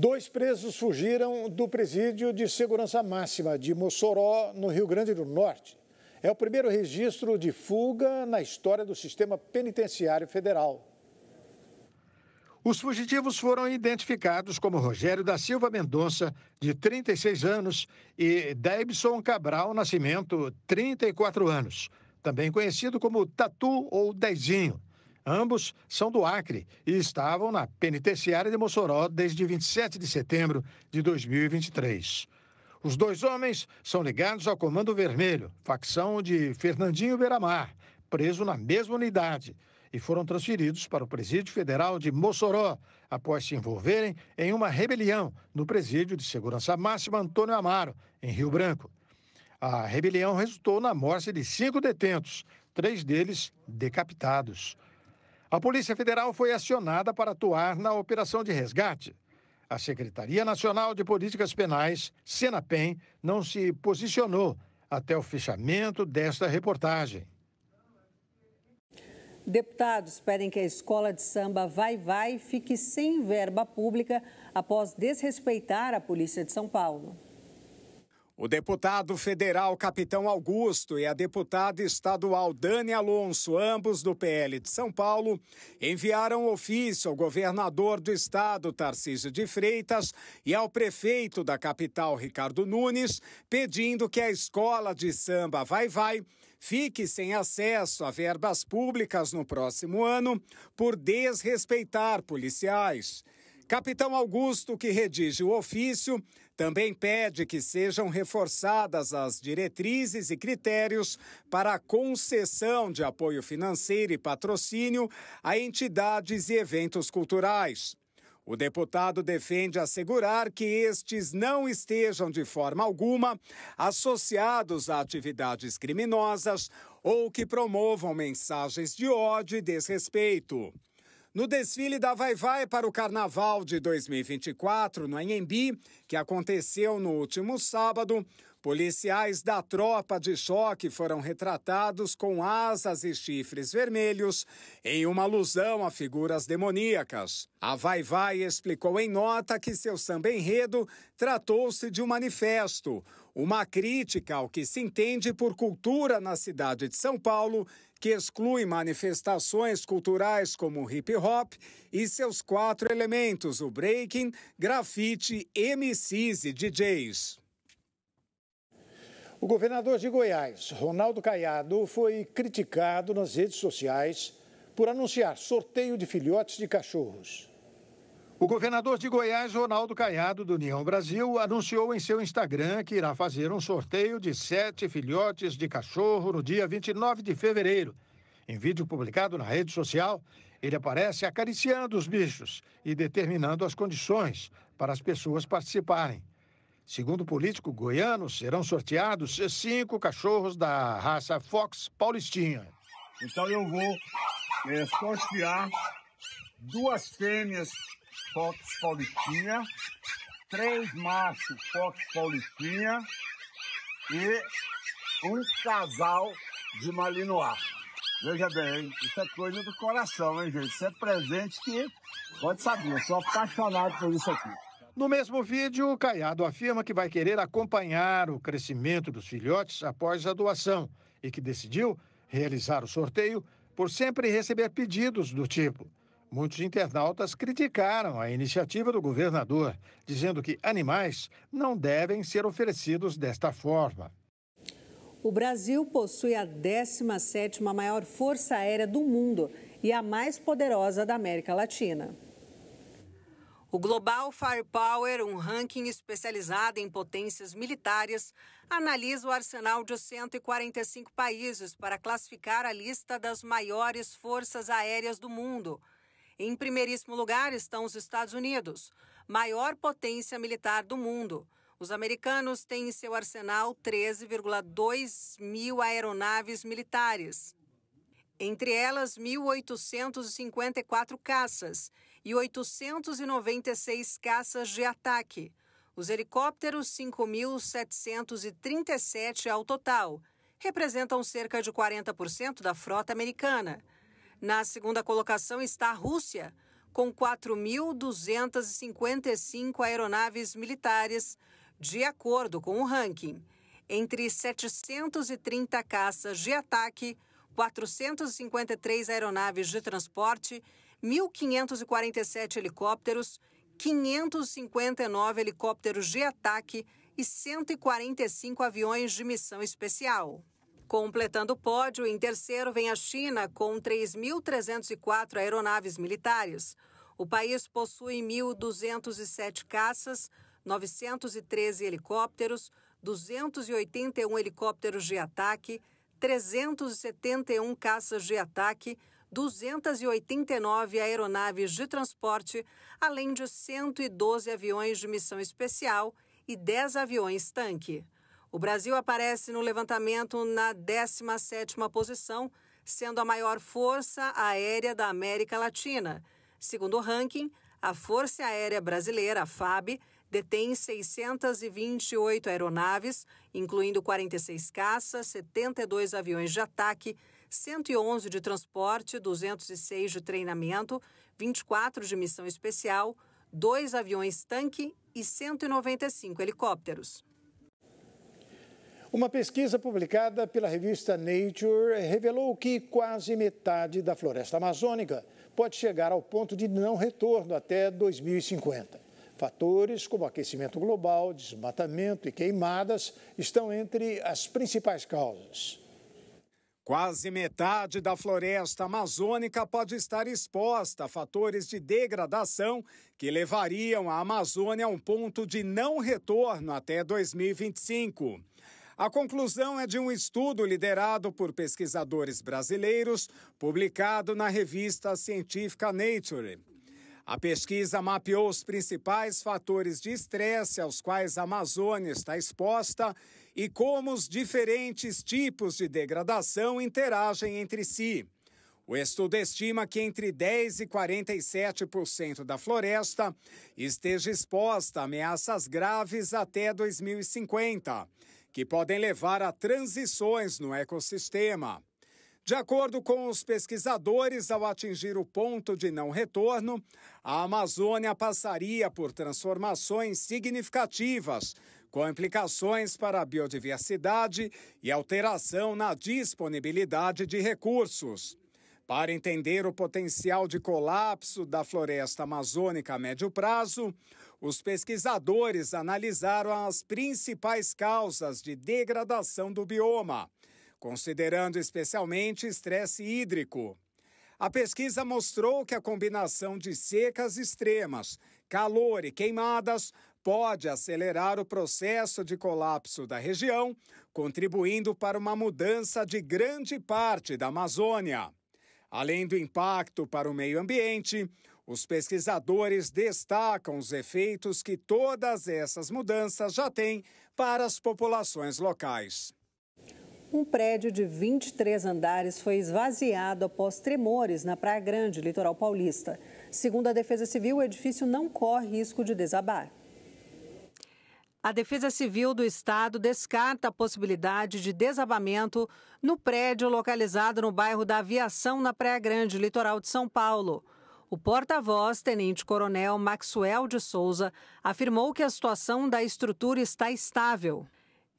Dois presos fugiram do presídio de segurança máxima de Mossoró, no Rio Grande do Norte. É o primeiro registro de fuga na história do sistema penitenciário federal. Os fugitivos foram identificados como Rogério da Silva Mendonça, de 36 anos, e Debson Cabral Nascimento, 34 anos, também conhecido como Tatu ou Dezinho. Ambos são do Acre e estavam na penitenciária de Mossoró desde 27 de setembro de 2023. Os dois homens são ligados ao Comando Vermelho, facção de Fernandinho Beiramar, preso na mesma unidade, e foram transferidos para o Presídio Federal de Mossoró, após se envolverem em uma rebelião no Presídio de Segurança Máxima Antônio Amaro, em Rio Branco. A rebelião resultou na morte de cinco detentos, três deles decapitados. A Polícia Federal foi acionada para atuar na operação de resgate. A Secretaria Nacional de Políticas Penais, Senapem, não se posicionou até o fechamento desta reportagem. Deputados pedem que a escola de samba Vai Vai fique sem verba pública após desrespeitar a Polícia de São Paulo. O deputado federal Capitão Augusto e a deputada estadual Dani Alonso, ambos do PL de São Paulo, enviaram ofício ao governador do estado, Tarcísio de Freitas, e ao prefeito da capital, Ricardo Nunes, pedindo que a escola de samba Vai Vai fique sem acesso a verbas públicas no próximo ano por desrespeitar policiais. Capitão Augusto, que redige o ofício, também pede que sejam reforçadas as diretrizes e critérios para a concessão de apoio financeiro e patrocínio a entidades e eventos culturais. O deputado defende assegurar que estes não estejam de forma alguma associados a atividades criminosas ou que promovam mensagens de ódio e desrespeito. No desfile da Vai Vai para o Carnaval de 2024, no Anhembi, que aconteceu no último sábado, Policiais da tropa de choque foram retratados com asas e chifres vermelhos em uma alusão a figuras demoníacas. A Vai Vai explicou em nota que seu samba enredo tratou-se de um manifesto, uma crítica ao que se entende por cultura na cidade de São Paulo, que exclui manifestações culturais como o hip hop e seus quatro elementos, o breaking, grafite, MCs e DJs. O governador de Goiás, Ronaldo Caiado, foi criticado nas redes sociais por anunciar sorteio de filhotes de cachorros. O governador de Goiás, Ronaldo Caiado, do União Brasil, anunciou em seu Instagram que irá fazer um sorteio de sete filhotes de cachorro no dia 29 de fevereiro. Em vídeo publicado na rede social, ele aparece acariciando os bichos e determinando as condições para as pessoas participarem. Segundo o político goiano, serão sorteados cinco cachorros da raça Fox Paulistinha. Então eu vou é, sortear duas fêmeas Fox Paulistinha, três machos Fox Paulistinha e um casal de Malinois. Veja bem, isso é coisa do coração, hein, gente? Isso é presente que pode saber, eu sou apaixonado por isso aqui. No mesmo vídeo, Caiado afirma que vai querer acompanhar o crescimento dos filhotes após a doação e que decidiu realizar o sorteio por sempre receber pedidos do tipo. Muitos internautas criticaram a iniciativa do governador, dizendo que animais não devem ser oferecidos desta forma. O Brasil possui a 17ª maior força aérea do mundo e a mais poderosa da América Latina. O Global Firepower, um ranking especializado em potências militares, analisa o arsenal de 145 países para classificar a lista das maiores forças aéreas do mundo. Em primeiríssimo lugar estão os Estados Unidos, maior potência militar do mundo. Os americanos têm em seu arsenal 13,2 mil aeronaves militares, entre elas 1.854 caças e 896 caças de ataque. Os helicópteros, 5.737 ao total, representam cerca de 40% da frota americana. Na segunda colocação está a Rússia, com 4.255 aeronaves militares, de acordo com o ranking. Entre 730 caças de ataque, 453 aeronaves de transporte 1.547 helicópteros, 559 helicópteros de ataque e 145 aviões de missão especial. Completando o pódio, em terceiro vem a China, com 3.304 aeronaves militares. O país possui 1.207 caças, 913 helicópteros, 281 helicópteros de ataque, 371 caças de ataque, 289 aeronaves de transporte, além de 112 aviões de missão especial e 10 aviões tanque. O Brasil aparece no levantamento na 17ª posição, sendo a maior força aérea da América Latina. Segundo o ranking, a Força Aérea Brasileira, a FAB, detém 628 aeronaves, incluindo 46 caças, 72 aviões de ataque, 111 de transporte, 206 de treinamento, 24 de missão especial, dois aviões-tanque e 195 helicópteros. Uma pesquisa publicada pela revista Nature revelou que quase metade da floresta amazônica pode chegar ao ponto de não retorno até 2050. Fatores como aquecimento global, desmatamento e queimadas estão entre as principais causas. Quase metade da floresta amazônica pode estar exposta a fatores de degradação que levariam a Amazônia a um ponto de não retorno até 2025. A conclusão é de um estudo liderado por pesquisadores brasileiros, publicado na revista científica Nature. A pesquisa mapeou os principais fatores de estresse aos quais a Amazônia está exposta e como os diferentes tipos de degradação interagem entre si. O estudo estima que entre 10 e 47% da floresta esteja exposta a ameaças graves até 2050, que podem levar a transições no ecossistema. De acordo com os pesquisadores, ao atingir o ponto de não retorno, a Amazônia passaria por transformações significativas, com implicações para a biodiversidade e alteração na disponibilidade de recursos. Para entender o potencial de colapso da floresta amazônica a médio prazo, os pesquisadores analisaram as principais causas de degradação do bioma considerando especialmente estresse hídrico. A pesquisa mostrou que a combinação de secas extremas, calor e queimadas pode acelerar o processo de colapso da região, contribuindo para uma mudança de grande parte da Amazônia. Além do impacto para o meio ambiente, os pesquisadores destacam os efeitos que todas essas mudanças já têm para as populações locais. Um prédio de 23 andares foi esvaziado após tremores na Praia Grande, litoral paulista. Segundo a Defesa Civil, o edifício não corre risco de desabar. A Defesa Civil do Estado descarta a possibilidade de desabamento no prédio localizado no bairro da Aviação, na Praia Grande, litoral de São Paulo. O porta-voz, tenente-coronel Maxwell de Souza, afirmou que a situação da estrutura está estável.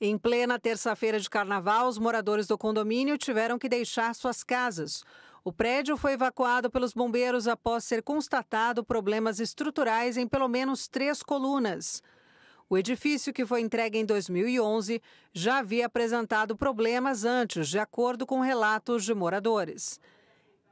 Em plena terça-feira de carnaval, os moradores do condomínio tiveram que deixar suas casas. O prédio foi evacuado pelos bombeiros após ser constatado problemas estruturais em pelo menos três colunas. O edifício, que foi entregue em 2011, já havia apresentado problemas antes, de acordo com relatos de moradores.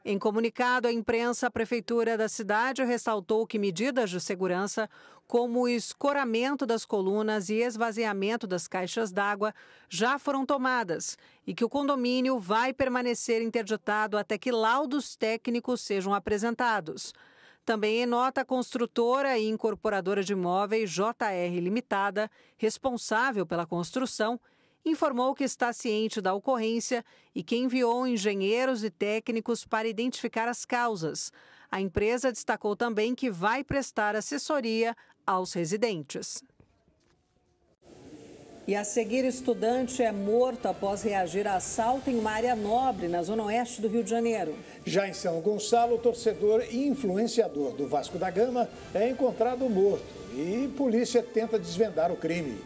Em comunicado à imprensa, a prefeitura da cidade ressaltou que medidas de segurança, como o escoramento das colunas e esvaziamento das caixas d'água, já foram tomadas e que o condomínio vai permanecer interditado até que laudos técnicos sejam apresentados. Também em nota, a construtora e incorporadora de imóveis JR Limitada, responsável pela construção, informou que está ciente da ocorrência e que enviou engenheiros e técnicos para identificar as causas. A empresa destacou também que vai prestar assessoria aos residentes. E a seguir, estudante é morto após reagir a assalto em uma área nobre na zona oeste do Rio de Janeiro. Já em São Gonçalo, torcedor e influenciador do Vasco da Gama é encontrado morto e polícia tenta desvendar o crime.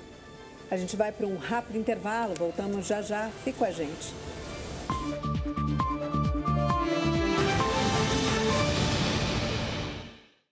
A gente vai para um rápido intervalo, voltamos já já, fica com a gente.